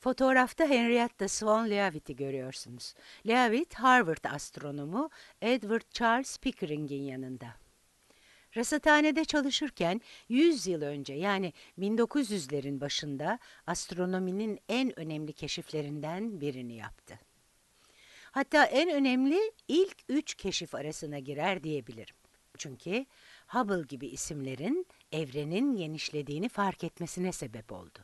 Fotoğrafta Henrietta Swan Leavitt'i görüyorsunuz. Leavitt, Harvard astronomu Edward Charles Pickering'in yanında. Rasathanede çalışırken 100 yıl önce yani 1900'lerin başında astronominin en önemli keşiflerinden birini yaptı. Hatta en önemli ilk üç keşif arasına girer diyebilirim. Çünkü Hubble gibi isimlerin evrenin genişlediğini fark etmesine sebep oldu.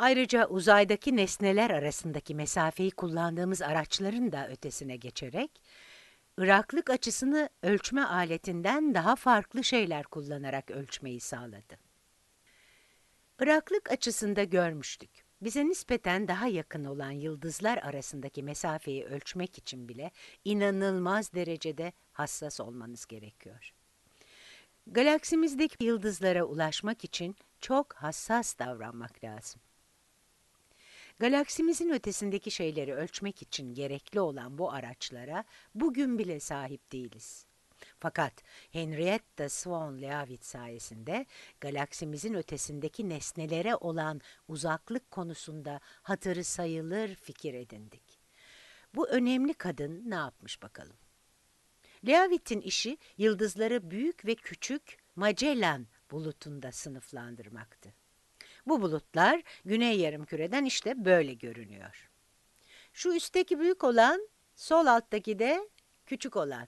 Ayrıca uzaydaki nesneler arasındaki mesafeyi kullandığımız araçların da ötesine geçerek, ıraklık açısını ölçme aletinden daha farklı şeyler kullanarak ölçmeyi sağladı. Iraklık açısında görmüştük. Bize nispeten daha yakın olan yıldızlar arasındaki mesafeyi ölçmek için bile inanılmaz derecede hassas olmanız gerekiyor. Galaksimizdeki yıldızlara ulaşmak için çok hassas davranmak lazım. Galaksimizin ötesindeki şeyleri ölçmek için gerekli olan bu araçlara bugün bile sahip değiliz. Fakat Henrietta Swan Leavitt sayesinde galaksimizin ötesindeki nesnelere olan uzaklık konusunda hatırı sayılır fikir edindik. Bu önemli kadın ne yapmış bakalım? Leavitt'in işi yıldızları büyük ve küçük Magellan bulutunda sınıflandırmaktı. Bu bulutlar güney yarımküreden işte böyle görünüyor. Şu üstteki büyük olan, sol alttaki de küçük olan.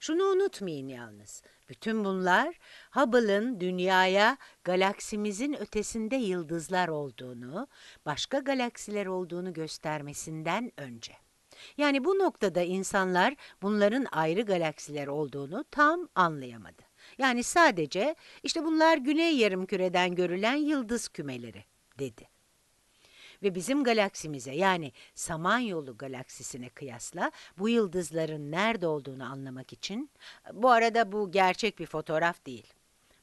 Şunu unutmayın yalnız. Bütün bunlar Hubble'ın dünyaya galaksimizin ötesinde yıldızlar olduğunu, başka galaksiler olduğunu göstermesinden önce. Yani bu noktada insanlar bunların ayrı galaksiler olduğunu tam anlayamadı. Yani sadece işte bunlar güney Yarım Küreden görülen yıldız kümeleri dedi. Ve bizim galaksimize yani Samanyolu galaksisine kıyasla bu yıldızların nerede olduğunu anlamak için bu arada bu gerçek bir fotoğraf değil.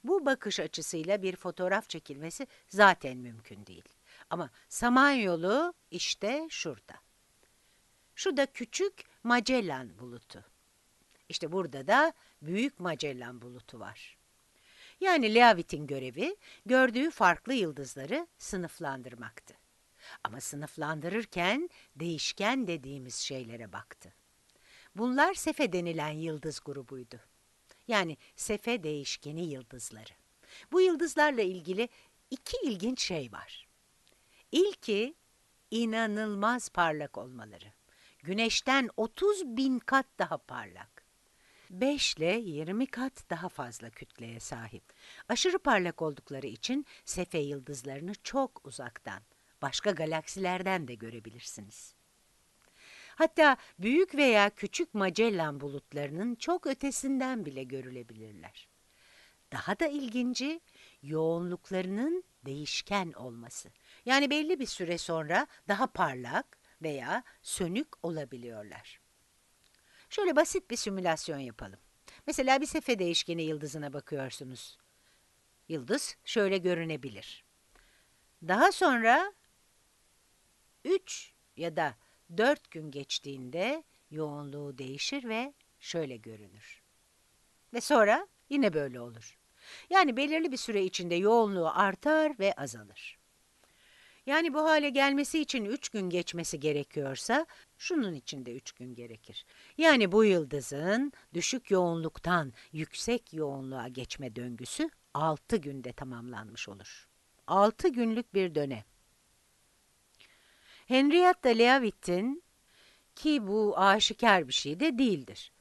Bu bakış açısıyla bir fotoğraf çekilmesi zaten mümkün değil. Ama Samanyolu işte şurada. Şu da küçük Magellan bulutu. İşte burada da Büyük Magellan bulutu var. Yani Leavitt'in görevi gördüğü farklı yıldızları sınıflandırmaktı. Ama sınıflandırırken değişken dediğimiz şeylere baktı. Bunlar sefe denilen yıldız grubuydu. Yani sefe değişkeni yıldızları. Bu yıldızlarla ilgili iki ilginç şey var. İlki inanılmaz parlak olmaları. Güneşten 30 bin kat daha parlak. 5 ile 20 kat daha fazla kütleye sahip. Aşırı parlak oldukları için Sefe yıldızlarını çok uzaktan, başka galaksilerden de görebilirsiniz. Hatta büyük veya küçük Magellan bulutlarının çok ötesinden bile görülebilirler. Daha da ilginci yoğunluklarının değişken olması. Yani belli bir süre sonra daha parlak veya sönük olabiliyorlar. Şöyle basit bir simülasyon yapalım. Mesela bir sefe değişkeni yıldızına bakıyorsunuz. Yıldız şöyle görünebilir. Daha sonra 3 ya da 4 gün geçtiğinde yoğunluğu değişir ve şöyle görünür. Ve sonra yine böyle olur. Yani belirli bir süre içinde yoğunluğu artar ve azalır. Yani bu hale gelmesi için 3 gün geçmesi gerekiyorsa şunun için de 3 gün gerekir. Yani bu yıldızın düşük yoğunluktan yüksek yoğunluğa geçme döngüsü 6 günde tamamlanmış olur. 6 günlük bir dönem. Henrietta Leavitt'in ki bu aşikar bir şey de değildir.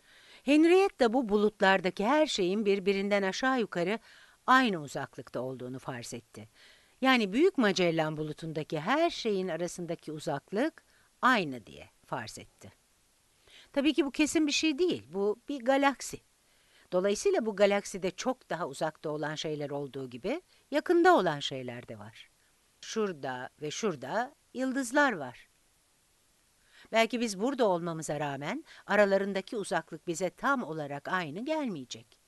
Henrietta bu bulutlardaki her şeyin birbirinden aşağı yukarı aynı uzaklıkta olduğunu farz etti yani Büyük Macellan bulutundaki her şeyin arasındaki uzaklık aynı diye farz etti. Tabii ki bu kesin bir şey değil. Bu bir galaksi. Dolayısıyla bu galakside çok daha uzakta olan şeyler olduğu gibi yakında olan şeyler de var. Şurada ve şurada yıldızlar var. Belki biz burada olmamıza rağmen aralarındaki uzaklık bize tam olarak aynı gelmeyecek.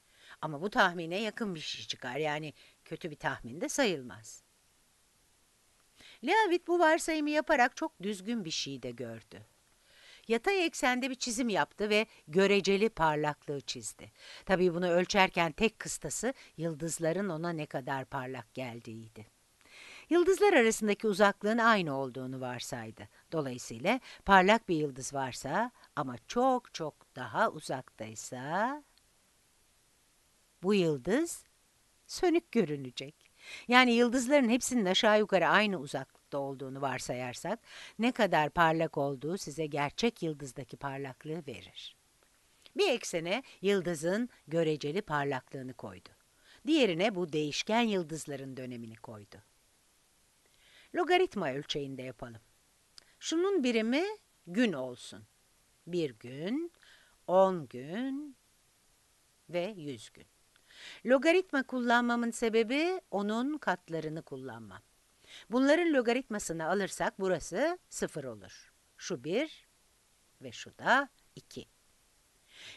Ama bu tahmine yakın bir şey çıkar. Yani kötü bir tahmin de sayılmaz. Leavitt bu varsayımı yaparak çok düzgün bir şey de gördü. Yatay eksende bir çizim yaptı ve göreceli parlaklığı çizdi. Tabii bunu ölçerken tek kıstası yıldızların ona ne kadar parlak geldiğiydi. Yıldızlar arasındaki uzaklığın aynı olduğunu varsaydı. Dolayısıyla parlak bir yıldız varsa ama çok çok daha uzaktaysa bu yıldız sönük görünecek. Yani yıldızların hepsinin aşağı yukarı aynı uzaklıkta olduğunu varsayarsak, ne kadar parlak olduğu size gerçek yıldızdaki parlaklığı verir. Bir eksene yıldızın göreceli parlaklığını koydu. Diğerine bu değişken yıldızların dönemini koydu. Logaritma ölçeğinde yapalım. Şunun birimi gün olsun. Bir gün, on gün ve yüz gün. Logaritma kullanmamın sebebi onun katlarını kullanmam. Bunların logaritmasını alırsak burası 0 olur. Şu 1 ve şu da 2.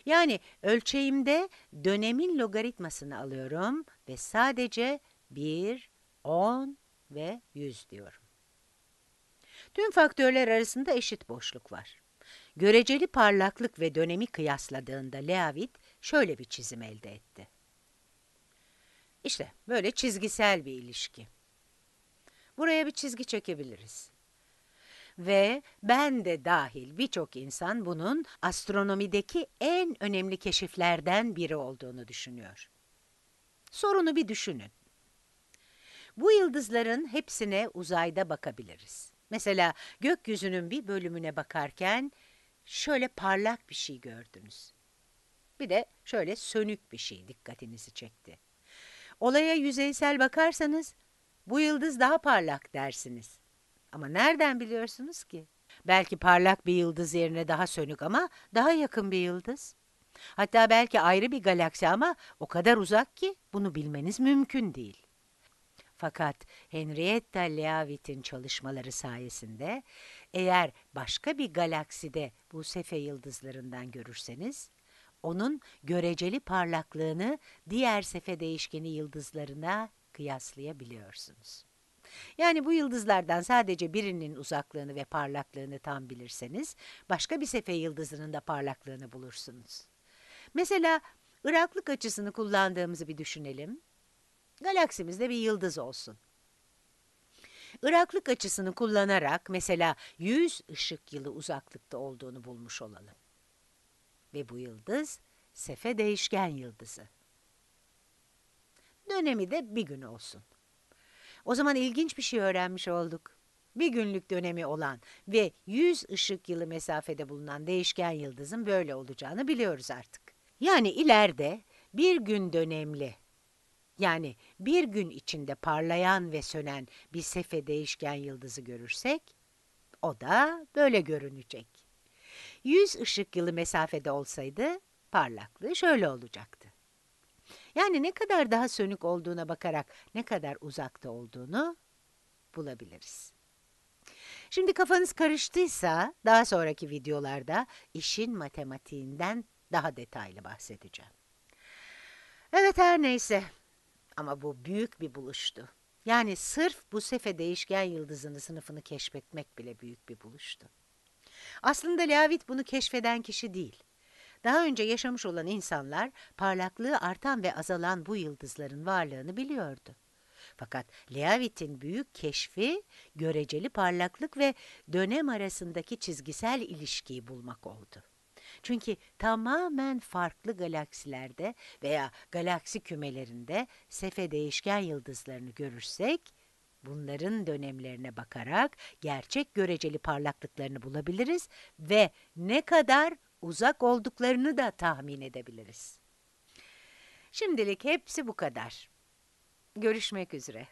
Yani ölçeğimde dönemin logaritmasını alıyorum ve sadece 1, 10 ve 100 diyorum. Tüm faktörler arasında eşit boşluk var. Göreceli parlaklık ve dönemi kıyasladığında Leavitt şöyle bir çizim elde etti. İşte böyle çizgisel bir ilişki. Buraya bir çizgi çekebiliriz. Ve ben de dahil birçok insan bunun astronomideki en önemli keşiflerden biri olduğunu düşünüyor. Sorunu bir düşünün. Bu yıldızların hepsine uzayda bakabiliriz. Mesela gökyüzünün bir bölümüne bakarken şöyle parlak bir şey gördünüz. Bir de şöyle sönük bir şey dikkatinizi çekti. Olaya yüzeysel bakarsanız bu yıldız daha parlak dersiniz. Ama nereden biliyorsunuz ki? Belki parlak bir yıldız yerine daha sönük ama daha yakın bir yıldız. Hatta belki ayrı bir galaksi ama o kadar uzak ki bunu bilmeniz mümkün değil. Fakat Henrietta Leavitt'in çalışmaları sayesinde eğer başka bir galakside bu sefe yıldızlarından görürseniz onun göreceli parlaklığını diğer sefe değişkeni yıldızlarına kıyaslayabiliyorsunuz. Yani bu yıldızlardan sadece birinin uzaklığını ve parlaklığını tam bilirseniz, başka bir sefe yıldızının da parlaklığını bulursunuz. Mesela ıraklık açısını kullandığımızı bir düşünelim. Galaksimizde bir yıldız olsun. Iraklık açısını kullanarak mesela 100 ışık yılı uzaklıkta olduğunu bulmuş olalım ve bu yıldız sefe değişken yıldızı. Dönemi de bir gün olsun. O zaman ilginç bir şey öğrenmiş olduk. Bir günlük dönemi olan ve 100 ışık yılı mesafede bulunan değişken yıldızın böyle olacağını biliyoruz artık. Yani ileride bir gün dönemli, yani bir gün içinde parlayan ve sönen bir sefe değişken yıldızı görürsek, o da böyle görünecek. 100 ışık yılı mesafede olsaydı parlaklığı şöyle olacaktı. Yani ne kadar daha sönük olduğuna bakarak ne kadar uzakta olduğunu bulabiliriz. Şimdi kafanız karıştıysa daha sonraki videolarda işin matematiğinden daha detaylı bahsedeceğim. Evet her neyse ama bu büyük bir buluştu. Yani sırf bu sefe değişken yıldızının sınıfını keşfetmek bile büyük bir buluştu. Aslında Leavitt bunu keşfeden kişi değil. Daha önce yaşamış olan insanlar parlaklığı artan ve azalan bu yıldızların varlığını biliyordu. Fakat Leavitt'in büyük keşfi göreceli parlaklık ve dönem arasındaki çizgisel ilişkiyi bulmak oldu. Çünkü tamamen farklı galaksilerde veya galaksi kümelerinde sefe değişken yıldızlarını görürsek Bunların dönemlerine bakarak gerçek göreceli parlaklıklarını bulabiliriz ve ne kadar uzak olduklarını da tahmin edebiliriz. Şimdilik hepsi bu kadar. Görüşmek üzere.